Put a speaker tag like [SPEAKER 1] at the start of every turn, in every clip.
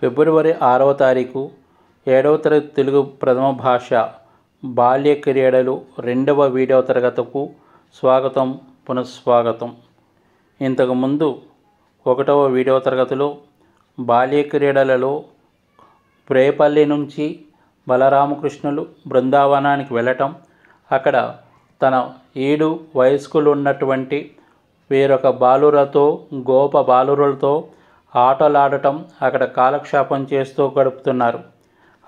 [SPEAKER 1] ఫిబ్రవరి ఆరవ తారీఖు ఏడవ తరగతి తెలుగు ప్రథమ భాష బాల్య క్రీడలు రెండవ వీడియో తరగతుకు స్వాగతం పునఃస్వాగతం ఇంతకుముందు ఒకటవ వీడియో తరగతిలో బాల్య క్రీడలలో ప్రేపల్లి నుంచి బలరామకృష్ణులు బృందావనానికి వెళ్ళటం అక్కడ తన ఏడు వయస్కులు ఉన్నటువంటి వేరొక బాలురతో గోప బాలురులతో ఆటలాడటం అక్కడ కాలక్షేపం చేస్తూ గడుపుతున్నారు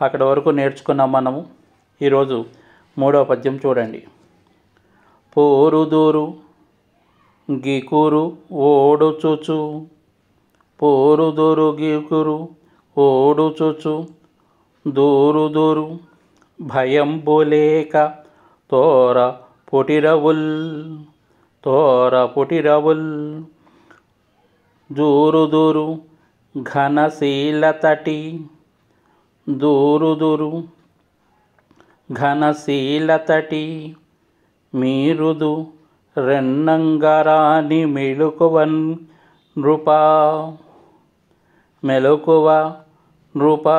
[SPEAKER 1] అక్కడ వరకు నేర్చుకున్నాం మనము ఈరోజు మూడవ పద్యం చూడండి పోరుదూరు గికురు ఓడుచుచు పోరుదూరు గికురు చూచు దూరు దూరు భయం బోలేక తోర పొటిరవుల్ తోర పొటిరవుల్ దూరుదురు ఘనశీలతటి దూరుదురు ఘనశీలతటి మీరుదు రెన్నంగరాని మెలుకువన్ నృపా మెలకువ నృపా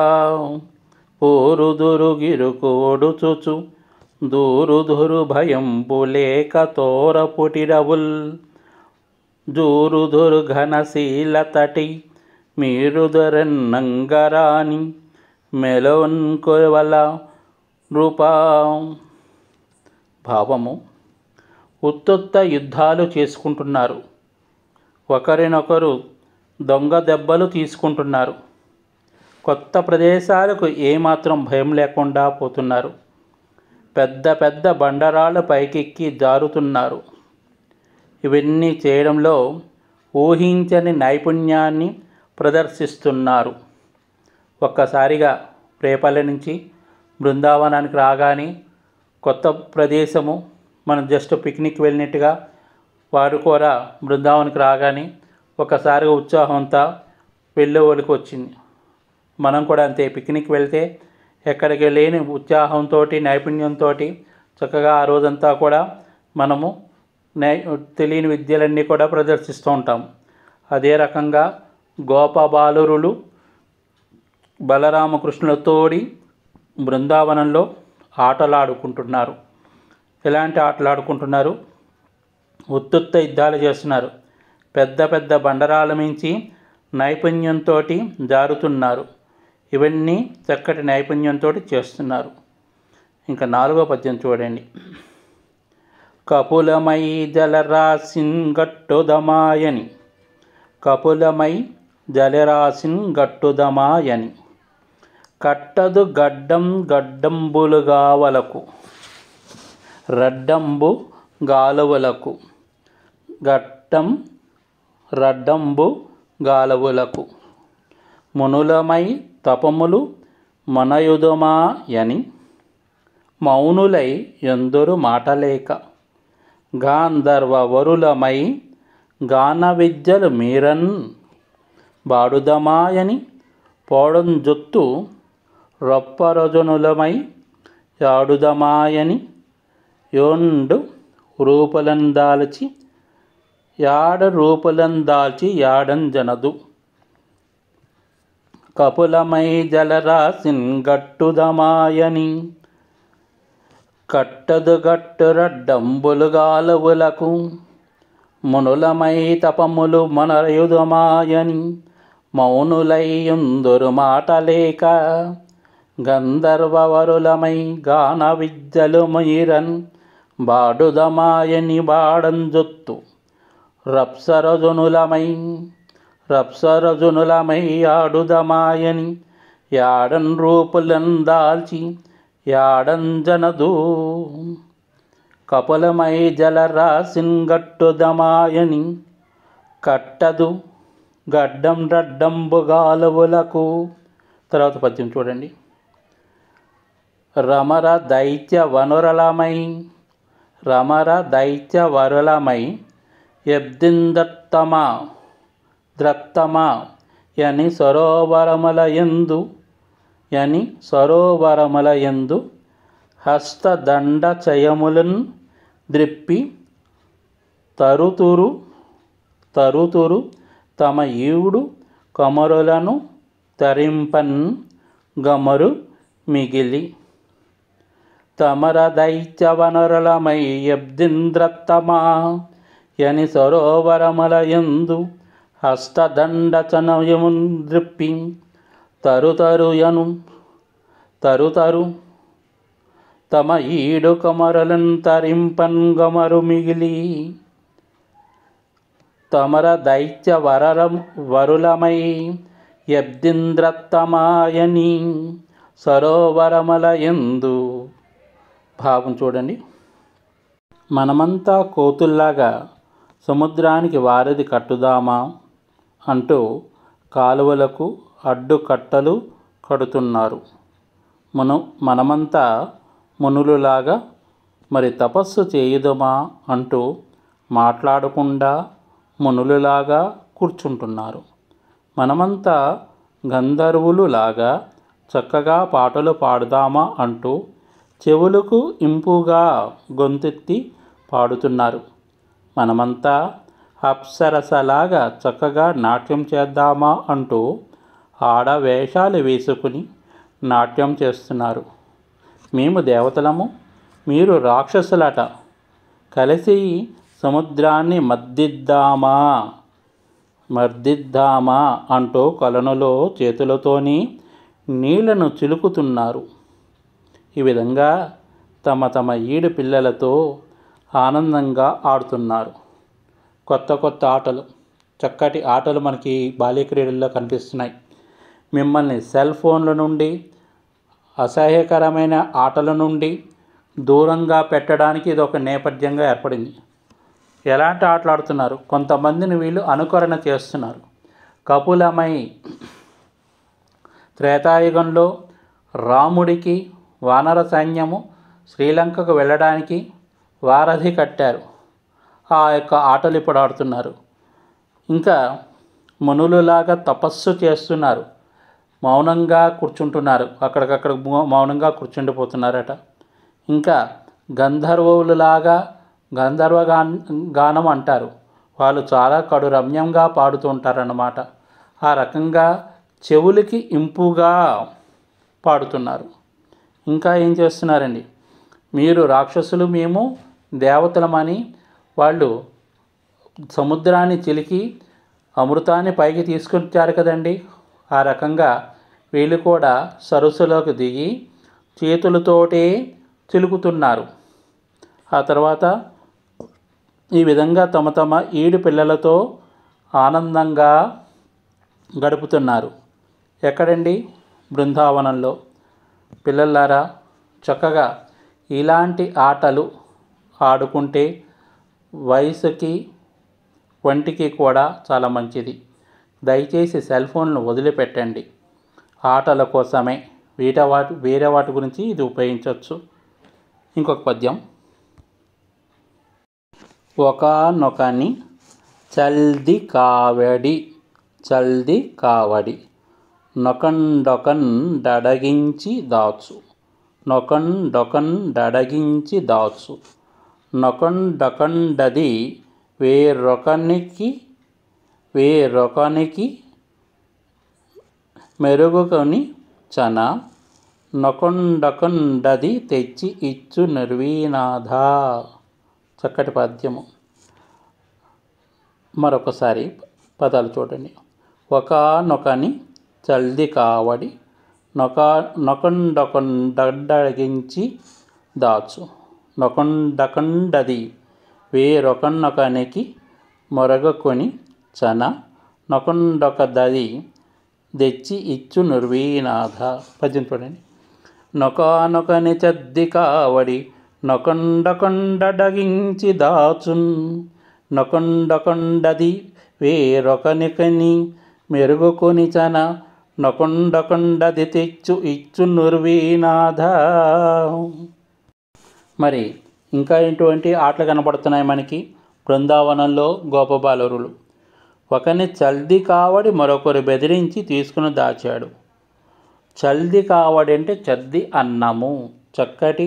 [SPEAKER 1] పోరుదురు గిరుకోడుచుచు దూరుదురు భయంబు లేక తోరపుటిరవుల్ జోరుదొరు ఘనశీలతటి మీరుదొరెన్నంగరాని మెలవన్కొవల రూపా భావము ఉత్తొత్త యుద్ధాలు చేసుకుంటున్నారు ఒకరినొకరు దొంగ దెబ్బలు తీసుకుంటున్నారు కొత్త ప్రదేశాలకు ఏమాత్రం భయం లేకుండా పోతున్నారు పెద్ద పెద్ద బండరాళ్ళు పైకెక్కి జారుతున్నారు ఇవన్నీ చేయడంలో ఊహించని నైపుణ్యాన్ని ప్రదర్శిస్తున్నారు ఒక్కసారిగా రేపల్లె నుంచి బృందావనానికి రాగానే కొత్త ప్రదేశము మనం జస్ట్ పిక్నిక్ వెళ్ళినట్టుగా వారు కూడా బృందావనానికి రాగానే ఒకసారిగా ఉత్సాహం అంతా వెళ్ళేవాళ్ళకి వచ్చింది మనం కూడా అంతే పిక్నిక్ వెళ్తే ఎక్కడికి లేని ఉత్సాహంతో నైపుణ్యంతో చక్కగా ఆ రోజంతా కూడా మనము తెలియని విద్యలన్నీ కూడా ప్రదర్శిస్తూ ఉంటాం అదే రకంగా గోపబాలురులు బలరామకృష్ణులతోడి బృందావనంలో ఆటలాడుకుంటున్నారు ఎలాంటి ఆటలాడుకుంటున్నారు ఉత్తుత్త యుద్ధాలు చేస్తున్నారు పెద్ద పెద్ద బండరాల మించి నైపుణ్యంతో జారుతున్నారు ఇవన్నీ చక్కటి నైపుణ్యంతో చేస్తున్నారు ఇంకా నాలుగో పద్యం చూడండి కపులమై జలరాశిన్ గట్టుదమాయని కపులమై జలరాశిన్ గట్టుదమాయని కట్టదు గడ్డం గడ్డంబులుగావలకు రడ్డంబు గాలువులకు గట్టం రడ్డంబు గాలువులకు మునులమై తపములు మనయుదుమాయని మౌనులై ఎందరు మాటలేక గాంధర్వ వరులమై గాన విద్యలు మీరన్ బాడుదమాయని పోడంజొత్తు రొప్పరజనులమై యాడుదమాయని యోండు రూపలందాల్చి యాడ రూపలందాల్చి యాడంజనదు కపులమై జలరాసిన్ గట్టుదమాయని కట్టదు గట్టుర డంబులుగాలువులకు మునులమై తపములు మనరయుధమాయని మౌనులయ్యుందురు మాటలేక గంధర్వవరులమై గాన విద్యలు మైరన్ బాడుదమాయని బాడంజొత్తు రప్సరజునులమై రప్సరజునులమై ఆడుదమాయని యాడన్ రూపులను దాల్చి యాడంజనదు ಕಪಲಮೈ రాసింగట్టుదమాయని కట్టదు గడ్డం రడ్డంబు గాలువులకు తర్వాత పద్యం చూడండి రమర దైత్య వనురలమై రమర దైత్య వరులమై ఎబ్దిందత్తమ ద్రత్తమ యని సరోవరముల ఎందు యని సరోవరములయందు హస్తదండచయములను ద్రిప్పి తరుతురు తరుతురు తమ ఈవుడు కమరులను తరింపన్ గమరు మిగిలి తమర దైత్యవనరులమై యబ్దింద్రత్తమా యని సరోవరమలయందు హస్తదండచనయమున్ దృప్పి తరుతరుయను తరుతరు తమ ఈడు కమరలన్ తరింపన్ గమరు మిగిలి తమర దైత్య వరలం వరులమై యబ్దింద్రత్తమాయని సరోవరమల ఎందు భావం చూడండి మనమంతా కోతుల్లాగా సముద్రానికి వారధి కట్టుదామా అంటూ కాలువలకు అడ్డుకట్టలు కడుతున్నారు మనం మనమంతా మునులులాగా మరి తపస్సు చేయుదమా అంటూ మాట్లాడకుండా మునులులాగా కూర్చుంటున్నారు మనమంతా గంధర్వులు లాగా చక్కగా పాటలు పాడుదామా అంటూ చెవులకు ఇంపుగా గొంతెత్తి పాడుతున్నారు మనమంతా అప్సరసలాగా చక్కగా నాట్యం చేద్దామా అంటూ ఆడ వేషాలు వేసుకుని నాట్యం చేస్తున్నారు మేము దేవతలము మీరు రాక్షసులట కలిసి సముద్రాన్ని మద్దిద్దామా మర్దిద్దామా అంటూ కలనులో చేతులతోని నీళ్లను చిలుకుతున్నారు ఈ విధంగా తమ తమ ఈడు పిల్లలతో ఆనందంగా ఆడుతున్నారు కొత్త కొత్త ఆటలు చక్కటి ఆటలు మనకి బాల్య క్రీడల్లో కనిపిస్తున్నాయి మిమ్మల్ని సెల్ ఫోన్ల నుండి అసహ్యకరమైన ఆటల నుండి దూరంగా పెట్టడానికి ఇది ఒక నేపథ్యంగా ఏర్పడింది ఎలాంటి ఆటలు ఆడుతున్నారు కొంతమందిని వీళ్ళు అనుకరణ చేస్తున్నారు కపులమై త్రేతాయుగంలో రాముడికి వానర సైన్యము శ్రీలంకకు వెళ్ళడానికి వారధి కట్టారు ఆ యొక్క ఆటలు ఇప్పుడు ఆడుతున్నారు ఇంకా మునులులాగా తపస్సు చేస్తున్నారు మౌనంగా కూర్చుంటున్నారు అక్కడికక్కడ మౌనంగా కూర్చుండిపోతున్నారట ఇంకా గంధర్వులలాగా గంధర్వ గానం అంటారు వాళ్ళు చాలా కడు రమ్యంగా పాడుతుంటారన్నమాట ఆ రకంగా చెవులకి ఇంపుగా పాడుతున్నారు ఇంకా ఏం చేస్తున్నారండి మీరు రాక్షసులు మేము దేవతలమని వాళ్ళు సముద్రాన్ని చిలికి అమృతాన్ని పైకి తీసుకొచ్చారు కదండి ఆ రకంగా వీళ్ళు కూడా సరస్సులోకి దిగి చేతులతోటే చిలుకుతున్నారు ఆ తర్వాత ఈ విధంగా తమ తమ ఈడు పిల్లలతో ఆనందంగా గడుపుతున్నారు ఎక్కడండి బృందావనంలో పిల్లలారా చక్కగా ఇలాంటి ఆటలు ఆడుకుంటే వయసుకి ఒంటికి కూడా చాలా మంచిది దయచేసి సెల్ ఫోన్లు వదిలిపెట్టండి ఆటల కోసమే వేరే వాటి వేరే వాటి గురించి ఇది ఉపయోగించవచ్చు ఇంకొక పద్యం ఒకనొకని చల్ది కావడి చల్ది కావడి నొకండొకన్ డడగించి దాచు నొకండొకన్ డడగించి దాచు నొకండకండది వేరొకనికి వేరొకనికి మెరుగుకొని చన నొకొండకొండది తెచ్చి ఇచ్చు నిర్వీనాథ చక్కటి పద్యము మరొకసారి పదాలు చూడండి ఒకనొకని చల్ది కావడి నొక నొకొండకొండగించి దాచు నొకొండకొండది వేరొకనొకనికి మొరగకొని చన దది తెచ్చి ఇచ్చు నిర్వీనాథ పద్యం చూడండి నొకానొకని చద్ది కావడి నొకండకొండడగించి దాచున్ నొకండకొండది వేరొకనికని మెరుగుకొని చన కొండది తెచ్చు ఇచ్చు నుర్వీనాథ మరి ఇంకా ఎటువంటి ఆటలు కనబడుతున్నాయి మనకి బృందావనంలో గోపబాలరులు ఒకని చల్ది కావడి మరొకరు బెదిరించి తీసుకుని దాచాడు చల్ది కావడి అంటే చద్ది అన్నము చక్కటి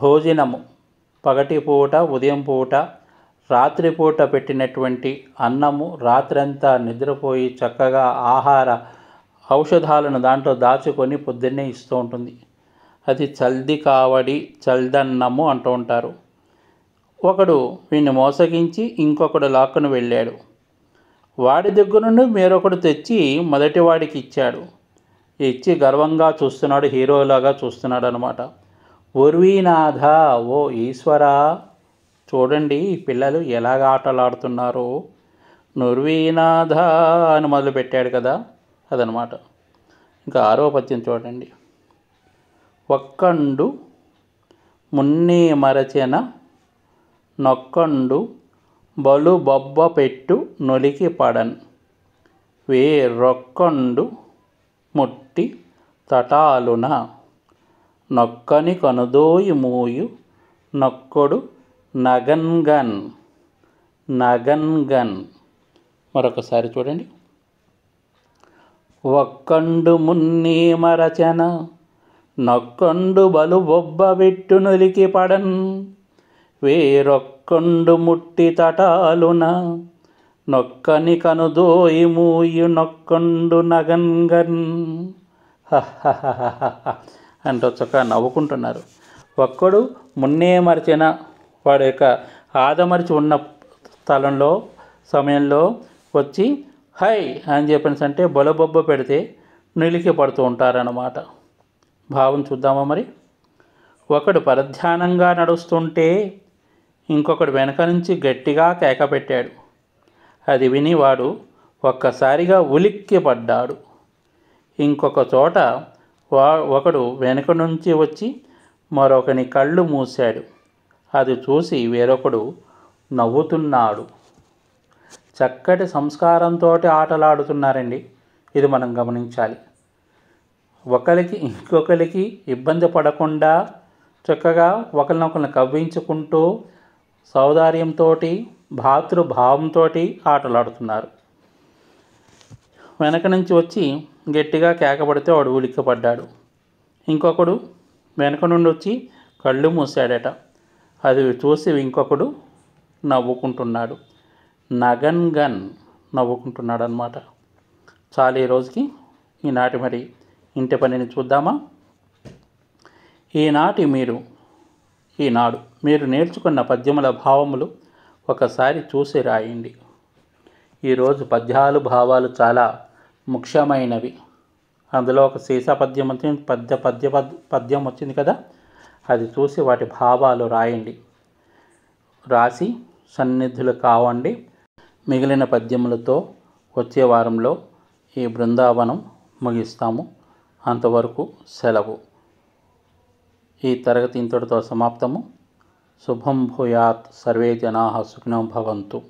[SPEAKER 1] భోజనము పగటి పూట ఉదయం పూట రాత్రిపూట పెట్టినటువంటి అన్నము రాత్రంతా నిద్రపోయి చక్కగా ఆహార ఔషధాలను దాంట్లో దాచుకొని పొద్దున్నే ఇస్తూ ఉంటుంది అది చల్ది కావడి చల్దన్నము అంటూ ఉంటారు ఒకడు వీణ్ణి మోసగించి ఇంకొకడు లాక్కును వెళ్ళాడు వాడి దగ్గర నుండి మీరొకడు తెచ్చి మొదటి వాడికి ఇచ్చాడు ఇచ్చి గర్వంగా చూస్తున్నాడు హీరోలాగా చూస్తున్నాడు అనమాట ఉర్వీనాథ ఓ ఈశ్వర చూడండి పిల్లలు ఎలాగ ఆటలాడుతున్నారు నుర్వీనాథ అని మొదలుపెట్టాడు కదా అదనమాట ఇంకా ఆరో పద్యం చూడండి ఒక్కండు మున్నీ మరచిన నొక్కండు బలు బొబ్బ పెట్టు నొలికి పడన్ వేరొక్కండు ముట్టి తటాలున నొక్కని కనుదోయి మూయు నొక్కడు నగన్గన్ నగన్గన్ మరొకసారి చూడండి ఒక్కండు మున్ని మరచన నొక్కండు బలు బొబ్బ పెట్టు నొలికి పడన్ వేరొక్క కొండు ముట్టి తటాలున నొక్కని కనుదోయి మూయి నొక్కండు నగన్గన్ అంటూ చక్క నవ్వుకుంటున్నారు ఒక్కడు మున్నే మరిచిన వాడు యొక్క ఆదమరిచి ఉన్న స్థలంలో సమయంలో వచ్చి హై అని చెప్పినసి అంటే బొలబొబ్బ పెడితే నిలికి పడుతూ ఉంటారన్నమాట భావం చూద్దామా మరి ఒకడు పరధ్యానంగా నడుస్తుంటే ఇంకొకడు వెనక నుంచి గట్టిగా కేక పెట్టాడు అది విని వాడు ఒక్కసారిగా పడ్డాడు ఇంకొక చోట వా ఒకడు వెనుక నుంచి వచ్చి మరొకని కళ్ళు మూశాడు అది చూసి వేరొకడు నవ్వుతున్నాడు చక్కటి సంస్కారంతో ఆటలాడుతున్నారండి ఇది మనం గమనించాలి ఒకరికి ఇంకొకరికి ఇబ్బంది పడకుండా చక్కగా ఒకరినొకరిని కవ్వించుకుంటూ సౌదార్యంతో భాతృభావంతో ఆటలాడుతున్నారు వెనక నుంచి వచ్చి గట్టిగా కేకబడితే వాడు ఉలిక్కపడ్డాడు ఇంకొకడు వెనక నుండి వచ్చి కళ్ళు మూసాడట అది చూసి ఇంకొకడు నవ్వుకుంటున్నాడు నగన్ గన్ నవ్వుకుంటున్నాడు అనమాట చాలా ఈ రోజుకి ఈనాటి మరి ఇంటి పనిని చూద్దామా ఈనాటి మీరు ఈనాడు మీరు నేర్చుకున్న పద్యముల భావములు ఒకసారి చూసి రాయండి ఈరోజు పద్యాలు భావాలు చాలా ముఖ్యమైనవి అందులో ఒక సీసా పద్యం వచ్చింది పద్య పద్య పద్యం వచ్చింది కదా అది చూసి వాటి భావాలు రాయండి రాసి సన్నిధులు కావండి మిగిలిన పద్యములతో వచ్చే వారంలో ఈ బృందావనం ముగిస్తాము అంతవరకు సెలవు ఈ తరగతి ఇంతటితో సమాప్తము శుభం భూయాత్ సర్వే జనా సుఖినో భవంతు